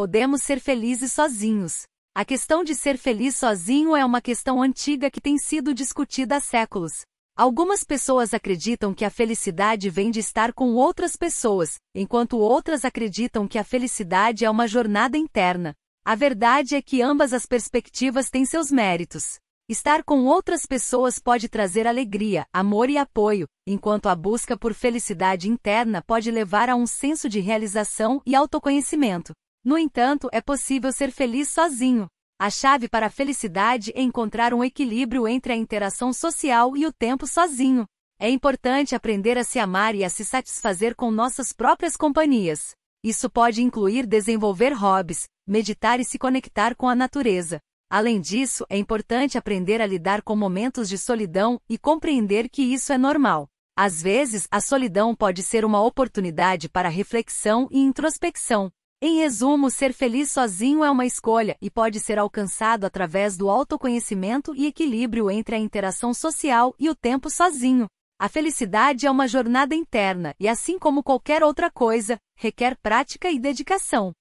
Podemos ser felizes sozinhos. A questão de ser feliz sozinho é uma questão antiga que tem sido discutida há séculos. Algumas pessoas acreditam que a felicidade vem de estar com outras pessoas, enquanto outras acreditam que a felicidade é uma jornada interna. A verdade é que ambas as perspectivas têm seus méritos. Estar com outras pessoas pode trazer alegria, amor e apoio, enquanto a busca por felicidade interna pode levar a um senso de realização e autoconhecimento. No entanto, é possível ser feliz sozinho. A chave para a felicidade é encontrar um equilíbrio entre a interação social e o tempo sozinho. É importante aprender a se amar e a se satisfazer com nossas próprias companhias. Isso pode incluir desenvolver hobbies, meditar e se conectar com a natureza. Além disso, é importante aprender a lidar com momentos de solidão e compreender que isso é normal. Às vezes, a solidão pode ser uma oportunidade para reflexão e introspecção. Em resumo, ser feliz sozinho é uma escolha e pode ser alcançado através do autoconhecimento e equilíbrio entre a interação social e o tempo sozinho. A felicidade é uma jornada interna e, assim como qualquer outra coisa, requer prática e dedicação.